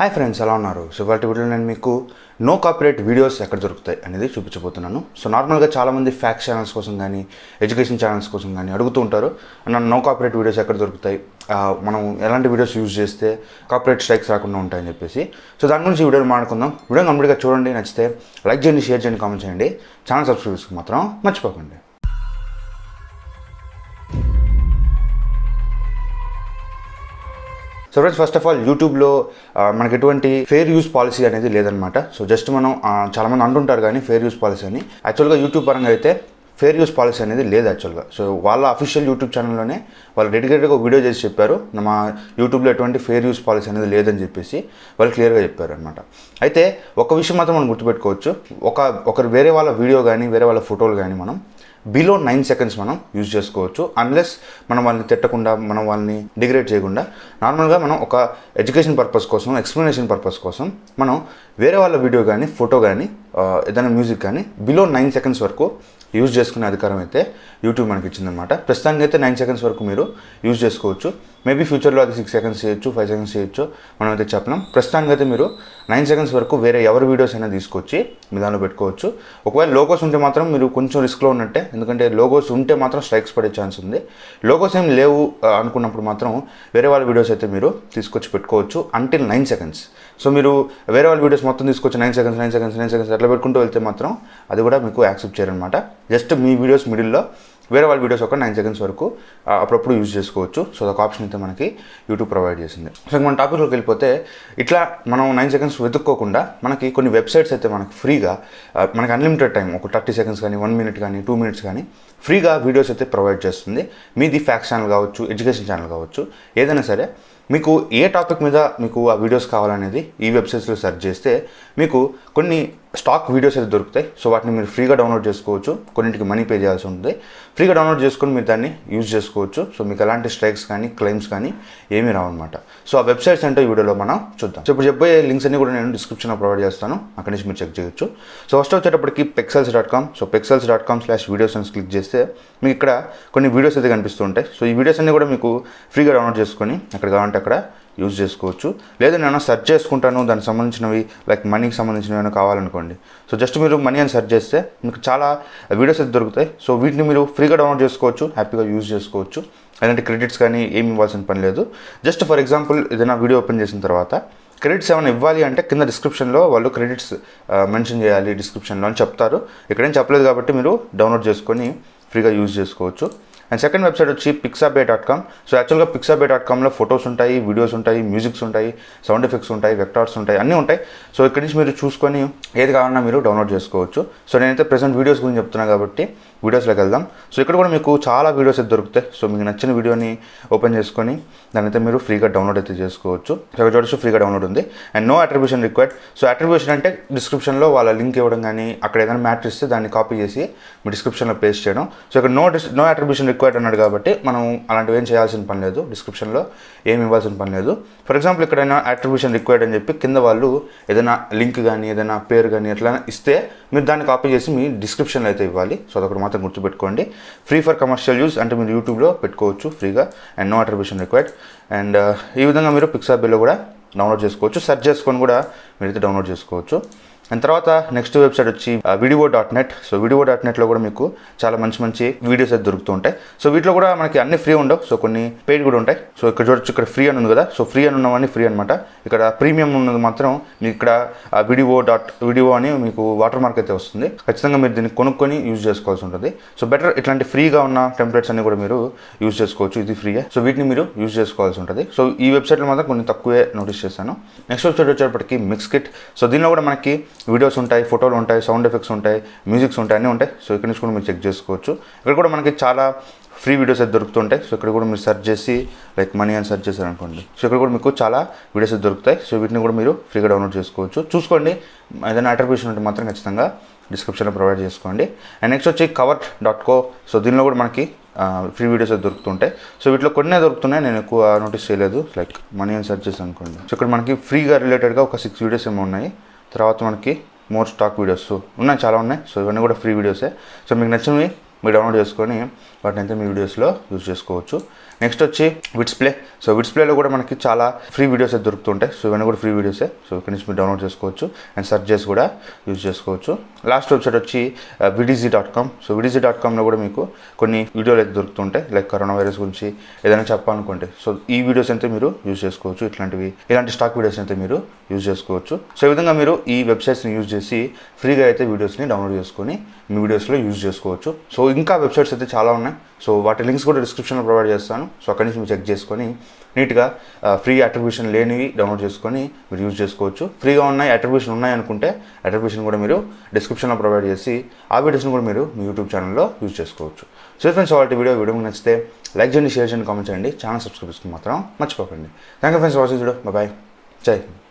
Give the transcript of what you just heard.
hi friends ఎలా ఉన్నారు so వాటి వీడియోలో నేను మీకు నో కాపరేట్ వీడియోస్ ఎక్కడ దొరుకుతాయి అనేది చూపించబోతున్నాను సో నార్మల్గా చాలామంది ఫ్యాక్స్ ఛానల్స్ కోసం కానీ ఎడ్యుకేషన్ ఛానల్స్ కోసం కానీ అడుగుతూ ఉంటారు నన్ను నో కాపరేట్ వీడియోస్ ఎక్కడ దొరుకుతాయి మనం ఎలాంటి వీడియోస్ యూజ్ చేస్తే కాపరేట్ స్ట్రైక్స్ రాకుండా ఉంటాయని చెప్పేసి సో దాని గురించి వీడియోలు మాట్లాడుకుందాం వీడియో కంప్లీట్గా చూడండి నచ్చితే లైక్ చేయండి షేర్ చేయండి కామెంట్ చేయండి ఛానల్ సబ్స్క్రైబ్ మాత్రం మర్చిపోకండి so friends first of all యూట్యూబ్లో మనకి ఎటువంటి ఫేర్ యూస్ పాలసీ అనేది లేదనమాట సో జస్ట్ మనం చాలామంది అంటుంటారు కానీ ఫేర్ యూస్ పాలసీ అని యాక్చువల్గా యూట్యూబ్ పరంగా అయితే ఫేర్ యూస్ పాలసీ అనేది లేదు యాక్చువల్గా సో వాళ్ళ అఫీషియల్ యూట్యూబ్ ఛానల్లోనే వాళ్ళు డెడికేటెడ్గా వీడియో చేసి చెప్పారు మా యూట్యూబ్లో ఎటువంటి ఫేర్ యూస్ పాలసీ అనేది లేదని చెప్పేసి వాళ్ళు క్లియర్గా చెప్పారు అనమాట అయితే ఒక విషయం మాత్రం మనం గుర్తుపెట్టుకోవచ్చు ఒక ఒకరు వేరే వాళ్ళ వీడియో కానీ వేరే వాళ్ళ ఫోటోలు కానీ మనం బిలో నైన్ సెకండ్స్ మనం యూజ్ చేసుకోవచ్చు అన్లెస్ మనం వాళ్ళని తిట్టకుండా మనం వాళ్ళని డిగ్రేడ్ చేయకుండా నార్మల్గా మనం ఒక ఎడ్యుకేషన్ పర్పస్ కోసం ఎక్స్ప్లెనేషన్ పర్పస్ కోసం మనం వేరే వాళ్ళ వీడియో కానీ ఫోటో కానీ ఏదైనా మ్యూజిక్ కానీ బిలో నైన్ సెకండ్స్ వరకు యూజ్ చేసుకునే అధికారం అయితే యూట్యూబ్ మనకి ఇచ్చిందనమాట ప్రస్తుతానికి అయితే నైన్ సెకండ్స్ వరకు మీరు యూజ్ చేసుకోవచ్చు మేబీ ఫ్యూచర్లో అది సిక్స్ సెకండ్స్ చేయొచ్చు ఫైవ్ సెకండ్స్ చేయొచ్చు మనం అయితే చెప్పలేం ప్రస్తుతానికి అయితే మీరు నైన్ సెకండ్స్ వరకు వేరే ఎవరి వీడియోస్ అయినా తీసుకొచ్చి మీ దానిలో పెట్టుకోవచ్చు ఒకవేళ లోగోస్ ఉంటే మాత్రం మీరు కొంచెం రిస్క్లో ఉన్నట్టే ఎందుకంటే లోగోస్ ఉంటే మాత్రం స్ట్రైక్స్ పడే ఛాన్స్ ఉంది లోగోస్ ఏం లేవు అనుకున్నప్పుడు మాత్రం వేరే వాళ్ళ వీడియోస్ అయితే మీరు తీసుకొచ్చి పెట్టుకోవచ్చు అంటిల్ నైన్ సెకండ్స్ సో మీరు వేరే వాళ్ళ వీడియోస్ మొత్తం తీసుకొచ్చి nine seconds nine seconds nine seconds అట్లా పెట్టుకుంటూ వెళ్తే మాత్రం అది కూడా మీకు యాక్సెప్ట్ చేయరనమాట జస్ట్ మీ వీడియోస్ మిడిల్లో వేరే వాళ్ళ వీడియోస్ ఒక నైన్ సెకండ్స్ వరకు అప్పుడప్పుడు యూజ్ చేసుకోవచ్చు సో అదొక ఆప్షన్ అయితే మనకి యూట్యూబ్ ప్రొవైడ్ చేసింది సో మన టాపిక్లోకి వెళ్ళిపోతే ఇట్లా మనం నైన్ సెకండ్స్ వెతుక్కోకుండా మనకి కొన్ని వెబ్సైట్స్ అయితే మనకి ఫ్రీగా మనకి అన్లిమిటెడ్ టైం ఒక థర్టీ సెకండ్స్ కానీ వన్ మినిట్ కానీ టూ మినిట్స్ కానీ ఫ్రీగా వీడియోస్ అయితే ప్రొవైడ్ చేస్తుంది మీది ఫ్యాక్స్ ఛానల్ కావచ్చు ఎడ్యుకేషన్ ఛానల్ కావచ్చు ఏదైనా సరే మీకు ఏ టాపిక్ మీద మీకు ఆ వీడియోస్ కావాలనేది ఈ వెబ్సైట్స్లో సెర్చ్ చేస్తే మీకు కొన్ని స్టాక్ వీడియోస్ అయితే దొరుకుతాయి సో వాటిని మీరు ఫ్రీగా డౌన్లోడ్ చేసుకోవచ్చు కొన్నింటికి మనీ పే చేయాల్సి ఉంటుంది ఫ్రీగా డౌన్లోడ్ చేసుకొని మీరు దాన్ని యూజ్ చేసుకోవచ్చు సో మీకు ఎలాంటి స్ట్రైక్స్ కానీ క్లెయిమ్స్ కానీ ఏమీ రావన్నమాట సో ఆ వెబ్సైట్స్ అంటే ఈ వీడియోలో మనం చూద్దాం సో ఇప్పుడు చెప్పే లింక్స్ అన్ని కూడా నేను డిస్క్రిప్షన్లో ప్రొవైడ్ చేస్తాను అక్కడి నుంచి మీరు చెక్ చేయొచ్చు సో ఫస్ట్ వచ్చేటప్పటికి Pexels dot com so Pexels dot com slash videos అని క్లిక్ చేస్తే మీకు ఇక్కడ కొన్ని వీడియోస్ అయితే కనిపిస్తూ ఉంటాయి సో ఈ వీడియోస్ అన్ని కూడా మీకు ఫ్రీగా డౌన్లోడ్ చేసుకొని అక్కడ కావాలంటే కావాలంటే అక్కడ యూజ్ చేసుకోవచ్చు లేదా నేను సెర్చ్ చేసుకుంటాను దానికి సంబంధించినవి లైక్ మనీకి సంబంధించినవి ఏమైనా కావాలనుకోండి సో జస్ట్ మీరు మనీ అని సెర్చ్ చేస్తే మీకు చాలా వీడియోస్ అయితే దొరుకుతాయి సో వీటిని మీరు ఫ్రీగా డౌన్లోడ్ చేసుకోవచ్చు హ్యాపీగా యూజ్ చేసుకోవచ్చు అలాంటి క్రెడిట్స్ కానీ ఏమి ఇవ్వాల్సిన పని లేదు జస్ట్ ఫర్ ఎగ్జాంపుల్ ఏదైనా వీడియో ఓపెన్ చేసిన తర్వాత క్రెడిట్స్ ఏమైనా ఇవ్వాలి అంటే కింద డిస్క్రిప్షన్లో వాళ్ళు క్రెడిట్స్ మెన్షన్ చేయాలి డిస్క్రిప్షన్లో అని చెప్తారు ఇక్కడేం చెప్పలేదు కాబట్టి మీరు డౌన్లోడ్ చేసుకొని ఫ్రీగా యూజ్ చేసుకోవచ్చు అండ్ సెకండ్ వెబ్సైట్ వచ్చి పిక్సాబే డాట్ కామ్ సో యాక్చువల్గా పిక్సాబే డాట్ కామ్లో ఫొటోస్ ఉంటాయి వీడియోస్ ఉంటాయి మ్యూజిక్స్ ఉంటాయి సౌండ్ ఎఫెక్ట్స్ ఉంటాయి వెక్టార్స్ ఉంటాయి అన్నీ ఉంటాయి సో ఇక్కడ నుంచి మీరు చూసుకొని ఏది కావాలన్నా మీరు డౌన్లోడ్ చేసుకోవచ్చు సో నేనైతే ప్రజెంట్ వీడియోస్ గురించి చెప్తున్నాను కాబట్టి వీడియోస్లోకి వెళ్దాం సో ఇక్కడ కూడా మీకు చాలా వీడియోస్ అయితే దొరుకుతాయి సో మీకు నచ్చిన వీడియోని ఓపెన్ చేసుకొని దానైతే మీరు ఫ్రీగా డౌన్లోడ్ అయితే చేసుకోవచ్చు సో ఇక్కడ చూడొచ్చు ఫ్రీగా డౌన్లోడ్ ఉంది and no attribution required so attribution అంటే డిస్క్రిప్షన్లో వాళ్ళ లింక్ ఇవ్వడం కానీ అక్కడ ఏదైనా మ్యాటర్ ఇస్తే దాన్ని కాపీ చేసి మీ డిస్క్రిప్షన్లో పేస్ట్ చేయడం సో ఇక్కడ నో డిస్ నో అట్రిబ్యూషన్ రిక్వైర్డ్ అన్నాడు కాబట్టి మనం అలాంటివి ఏం చేయాల్సిన పని లేదు డిస్క్రిప్షన్లో ఏమి ఇవ్వాల్సిన పని లేదు ఫర్ ఎగ్జాంపుల్ ఇక్కడ అట్రిబ్యూషన్ రిక్వైర్డ్ అని చెప్పి కింద వాళ్ళు ఏదైనా లింక్ కానీ ఏదైనా పేరు కానీ ఎట్లా ఇస్తే మీరు దాన్ని కాపీ చేసి మీ డిస్క్రిప్షన్లో అయితే ఇవ్వాలి సో అదొకటి మాత్రం గుర్తుపెట్టుకోండి ఫ్రీ ఫర్ కమర్షియల్ యూస్ అంటే మీరు యూట్యూబ్లో పెట్టుకోవచ్చు ఫ్రీగా and no attribution required and ఈ విధంగా మీరు పిక్సాబీలో కూడా డౌన్లోడ్ చేసుకోవచ్చు సెర్చ్ చేసుకొని కూడా మీరైతే డౌన్లోడ్ చేసుకోవచ్చు అండ్ తర్వాత నెక్స్ట్ వెబ్సైట్ వచ్చి video dot net so video dot నెట్లో కూడా మీకు చాలా మంచి మంచి వీడియోస్ అయితే దొరుకుతూ ఉంటాయి సో వీటిలో కూడా మనకి అన్ని ఫ్రీ ఉండవు సో కొన్ని పెయిడ్ కూడా ఉంటాయి సో ఇక్కడ చూడొచ్చు ఇక్కడ ఫ్రీ అని ఉంది కదా సో ఫ్రీ అని ఉన్నవన్నీ ఫ్రీ అనమాట ఇక్కడ ప్రీమియం ఉన్నది మాత్రం మీకు ఇక్కడ వీడియో డాట్ వీడియో అని మీకు వాటర్ మార్క్ అయితే వస్తుంది ఖచ్చితంగా మీరు దీన్ని కొనుక్కొని యూజ్ చేసుకోవాల్సి ఉంటుంది సో బెటర్ ఇట్లాంటి ఫ్రీగా ఉన్న టెంప్లెట్స్ అన్ని కూడా మీరు యూజ్ చేసుకోవచ్చు ఇది ఫ్రీయే సో వీటిని మీరు యూజ్ చేసుకోవాల్సి ఉంటుంది సో ఈ వెబ్సైట్లో మాత్రం కొన్ని తక్కువే నోటీస్ చేశాను నెక్స్ట్ వెబ్సైట్ వచ్చేటప్పటికి మిక్స్ కిట్ సో దీనిలో కూడా మనకి వీడియోస్ ఉంటాయి ఫోటోలు ఉంటాయి సౌండ్ ఎఫెక్ట్స్ ఉంటాయి మ్యూజిక్స్ ఉంటాయి అన్నీ ఉంటాయి సో ఇక్కడ నుంచి కూడా మీరు చెక్ చేసుకోవచ్చు ఇక్కడ కూడా మనకి చాలా ఫ్రీ వీడియోస్ అయితే దొరుకుతుంటాయి సో ఇక్కడ కూడా మీరు సెర్చ్ చేసి లైక్ మనీ అని సెర్చ్ చేశారు అనుకోండి సో ఇక్కడ కూడా మీకు చాలా వీడియోస్ అయితే దొరుకుతాయి సో వీటిని కూడా మీరు ఫ్రీగా డౌన్లోడ్ చేసుకోవచ్చు చూసుకోండి ఏదైనా అట్రిబ్యూషన్ ఉంటే మాత్రం ఖచ్చితంగా డిస్క్రిప్షన్లో ప్రొవైడ్ చేసుకోండి అండ్ నెక్స్ట్ వచ్చి కవర్ డాట్ కో సో దీనిలో కూడా మనకి ఫ్రీ వీడియోస్ అయితే దొరుకుతుంటాయి సో వీటిలో కొన్ని దొరుకుతున్నాయి నేను ఎక్కువ నోటీస్ చేయలేదు లైక్ మనీ అని సెర్చ్ చేసి అనుకోండి సో ఇక్కడ మనకి ఫ్రీగా రిలేటెడ్గా ఒక సిక్స్ వీడియోస్ ఏమో ఉన్నాయి తర్వాత మనకి మోర్ స్టాక్ వీడియోస్ ఉన్నాయి చాలా ఉన్నాయి సో ఇవన్నీ కూడా ఫ్రీ వీడియోసే సో మీకు నచ్చినవి మీరు డౌన్లోడ్ చేసుకొని వాటిని అయితే మీ వీడియోస్లో యూజ్ చేసుకోవచ్చు నెక్స్ట్ వచ్చి విట్స్ ప్లే సో విట్స్ ప్లేలో కూడా మనకి చాలా ఫ్రీ వీడియోస్ అయితే దొరుకుతుంటాయి సో ఇవన్నీ కూడా ఫ్రీ వీడియోసే సో ఇక్కడ నుంచి మీరు డౌన్లోడ్ చేసుకోవచ్చు అండ్ సర్చ్ చేసి కూడా యూజ్ చేసుకోవచ్చు లాస్ట్ వెబ్సైట్ వచ్చి Videezy dot com so Videezy dot కామ్లో కూడా మీకు కొన్ని వీడియోలు అయితే దొరుకుతుంటాయి లైక్ కరోనా వైరస్ గురించి ఏదైనా చెప్పాలనుకుంటే సో ఈ వీడియోస్ అయితే మీరు యూజ్ చేసుకోవచ్చు ఇట్లాంటివి ఇలాంటి స్టాక్ వీడియోస్ అయితే మీరు యూజ్ చేసుకోవచ్చు సో ఈ విధంగా మీరు ఈ వెబ్సైట్స్ని యూజ్ చేసి ఫ్రీగా అయితే వీడియోస్ని డౌన్లోడ్ చేసుకొని మీ వీడియోస్లో యూజ్ చేసుకోవచ్చు సో ఇంకా వెబ్సైట్స్ అయితే చాలా ఉన్నాయి సో వాటి లింక్స్ కూడా డిస్క్రిప్షన్లో ప్రొవైడ్ చేస్తాను సో అక్కడి నుంచి మీరు చెక్ చేసుకొని నీట్గా ఫ్రీ అట్రిబ్యూషన్ లేనివి డౌన్లోడ్ చేసుకొని మీరు యూజ్ చేసుకోవచ్చు ఫ్రీగా ఉన్నాయి అట్రిబ్యూషన్ ఉన్నాయి అనుకుంటే అట్రిబ్యూషన్ కూడా మీరు డిస్క్రిప్షన్లో ప్రొవైడ్ చేసి ఆ వీడియోస్ని కూడా మీరు మీ యూట్యూబ్ ఛానల్లో యూజ్ చేసుకోవచ్చు సో ఫ్రెండ్స్ వాళ్ళ వీడియో వీడియో నచ్చితే లైక్ చేయండి షేర్ చేయండి కామెంట్ చేయండి ఛానల్ సబ్స్క్రైబ్ చేసుకుని మాత్రం మర్చిపోకండి థ్యాంక్ యూ ఫ్రెండ్స్ వాచింగ్ చూడు బాయ్ జై